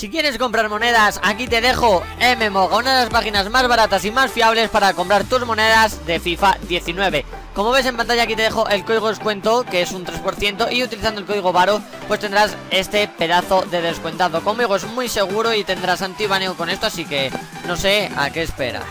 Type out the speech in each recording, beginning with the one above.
Si quieres comprar monedas, aquí te dejo MMOGA, una de las páginas más baratas y más fiables para comprar tus monedas de FIFA 19. Como ves en pantalla aquí te dejo el código descuento que es un 3% y utilizando el código VARO pues tendrás este pedazo de descuentado. Conmigo es muy seguro y tendrás antibaneo con esto así que no sé a qué esperas.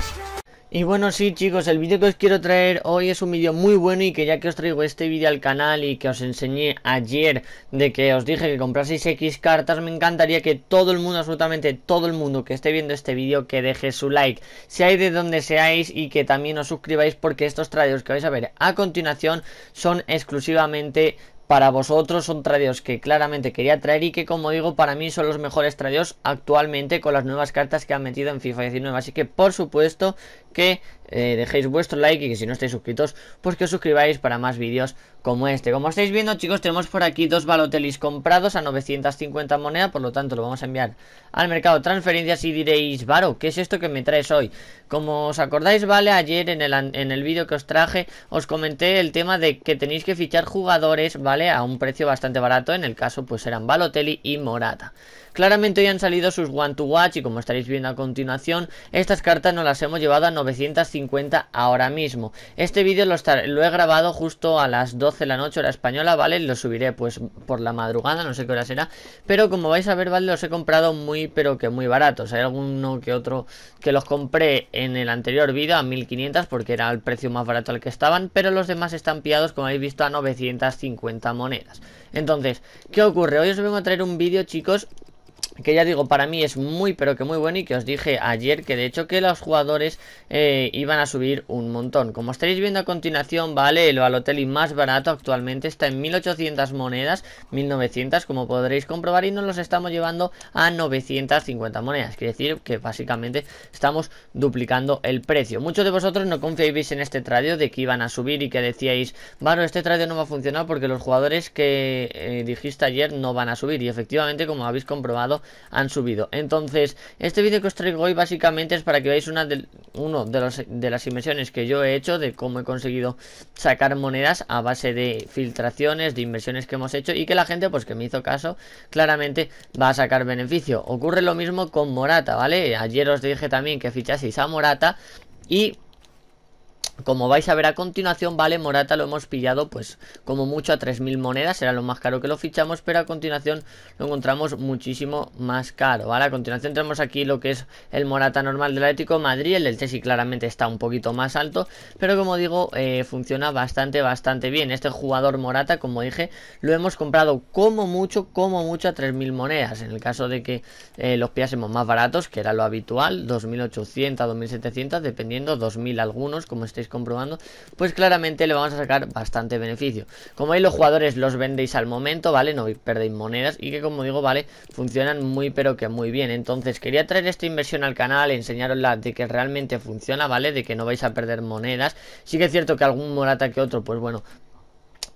Y bueno sí chicos, el vídeo que os quiero traer hoy es un vídeo muy bueno y que ya que os traigo este vídeo al canal y que os enseñé ayer de que os dije que compraseis X cartas, me encantaría que todo el mundo, absolutamente todo el mundo que esté viendo este vídeo que deje su like, seáis de donde seáis y que también os suscribáis porque estos tradeos que vais a ver a continuación son exclusivamente para vosotros son tradeos que claramente quería traer y que como digo para mí son los mejores tradeos actualmente con las nuevas cartas que han metido en FIFA 19 así que por supuesto que eh, dejéis vuestro like y que si no estáis suscritos, pues que os suscribáis para más vídeos como este. Como estáis viendo, chicos, tenemos por aquí dos balotelis comprados a 950 monedas, por lo tanto lo vamos a enviar al mercado de transferencias y diréis, Varo, ¿qué es esto que me traes hoy? Como os acordáis, vale, ayer en el, en el vídeo que os traje os comenté el tema de que tenéis que fichar jugadores, vale, a un precio bastante barato, en el caso pues eran Balotelli y Morata. Claramente hoy han salido sus one to watch y como estaréis viendo a continuación, estas cartas no las hemos llevado a 950 ahora mismo. Este vídeo lo, he grabado justo a las 12 de la noche hora española, ¿vale? Lo subiré pues por la madrugada, no sé qué hora será. Pero como vais a ver, ¿vale? Los he comprado muy, pero que muy baratos. Hay alguno que otro que los compré en el anterior vídeo a 1500 porque era el precio más barato al que estaban. Pero los demás están piados como habéis visto, a 950 monedas. Entonces, ¿qué ocurre? Hoy os vengo a traer un vídeo, chicos, que ya digo, para mí es muy pero que muy bueno y que os dije ayer que de hecho que los jugadores eh, iban a subir un montón. Como estaréis viendo a continuación, vale, el y más barato actualmente está en 1800 monedas, 1900 como podréis comprobar y nos los estamos llevando a 950 monedas. Quiere decir que básicamente estamos duplicando el precio. Muchos de vosotros no confiáis en este tradeo de que iban a subir y que decíais, bueno, este tradeo no va a funcionar porque los jugadores que eh, dijiste ayer no van a subir y efectivamente como habéis comprobado han subido. Entonces, este vídeo que os traigo hoy básicamente es para que veáis una de, uno de, de las inversiones que yo he hecho, de cómo he conseguido sacar monedas a base de filtraciones, de inversiones que hemos hecho y que la gente, pues que me hizo caso, claramente va a sacar beneficio. Ocurre lo mismo con Morata, ¿vale? Ayer os dije también que fichaseis a Morata y como vais a ver a continuación, vale, Morata lo hemos pillado pues como mucho a 3.000 monedas, era lo más caro que lo fichamos, pero a continuación lo encontramos muchísimo más caro, ¿vale? A continuación tenemos aquí lo que es el Morata normal del Atlético Madrid, el del Chelsea claramente está un poquito más alto, pero como digo, eh, funciona bastante, bastante bien. Este jugador Morata, como dije, lo hemos comprado como mucho, como mucho a 3.000 monedas, en el caso de que eh, los pillásemos más baratos, que era lo habitual, 2.800, 2.700, dependiendo, 2.000 algunos, como estáis comprobando, pues claramente le vamos a sacar bastante beneficio. Como veis los jugadores los vendéis al momento, ¿vale? No perdéis monedas y que como digo, ¿vale? Funcionan muy pero que muy bien. Entonces quería traer esta inversión al canal, enseñarosla de que realmente funciona, ¿vale? De que no vais a perder monedas. Sí que es cierto que algún morata que otro, pues bueno,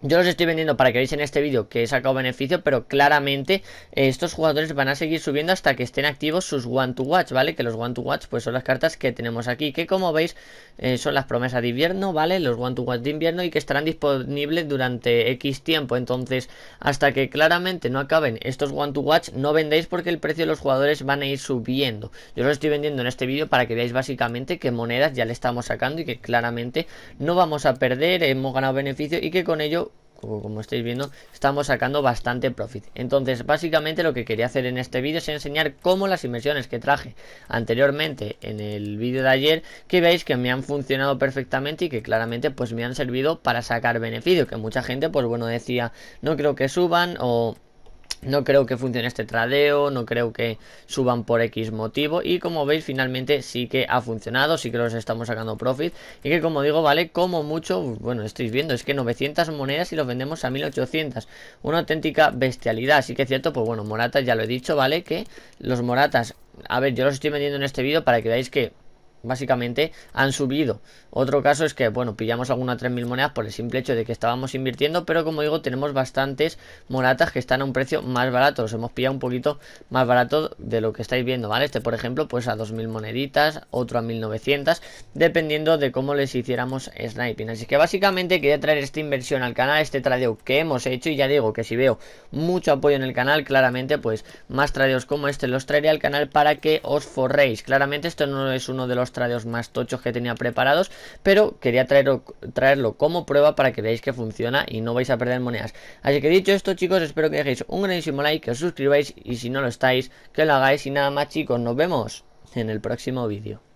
yo los estoy vendiendo para que veáis en este vídeo que he sacado beneficio, pero claramente eh, estos jugadores van a seguir subiendo hasta que estén activos sus One to Watch, ¿vale? Que los One to Watch pues son las cartas que tenemos aquí, que como veis eh, son las promesas de invierno, ¿vale? Los One to Watch de invierno y que estarán disponibles durante X tiempo. Entonces, hasta que claramente no acaben estos One to Watch, no vendéis porque el precio de los jugadores van a ir subiendo. Yo los estoy vendiendo en este vídeo para que veáis básicamente que monedas ya le estamos sacando y que claramente no vamos a perder, hemos ganado beneficio y que con ello como estáis viendo, estamos sacando bastante profit. Entonces, básicamente lo que quería hacer en este vídeo es enseñar cómo las inversiones que traje anteriormente en el vídeo de ayer, que veis que me han funcionado perfectamente y que claramente pues me han servido para sacar beneficio, que mucha gente pues bueno decía, no creo que suban o no creo que funcione este tradeo, no creo que suban por X motivo y como veis finalmente sí que ha funcionado, sí que los estamos sacando profit y que como digo vale como mucho, bueno estáis viendo es que 900 monedas y los vendemos a 1800, una auténtica bestialidad, así que es cierto pues bueno moratas ya lo he dicho vale que los moratas, a ver yo los estoy vendiendo en este vídeo para que veáis que básicamente han subido. Otro caso es que, bueno, pillamos alguna 3.000 monedas por el simple hecho de que estábamos invirtiendo, pero como digo, tenemos bastantes moratas que están a un precio más barato. Los hemos pillado un poquito más barato de lo que estáis viendo, ¿vale? Este, por ejemplo, pues a 2.000 moneditas, otro a 1.900, dependiendo de cómo les hiciéramos sniping. Así que básicamente quería traer esta inversión al canal, este tradeo que hemos hecho y ya digo que si veo mucho apoyo en el canal, claramente, pues más tradeos como este los traeré al canal para que os forréis. Claramente esto no es uno de los los más tochos que tenía preparados, pero quería traerlo, traerlo como prueba para que veáis que funciona y no vais a perder monedas. Así que dicho esto chicos, espero que dejéis un grandísimo like, que os suscribáis y si no lo estáis, que lo hagáis y nada más chicos, nos vemos en el próximo vídeo.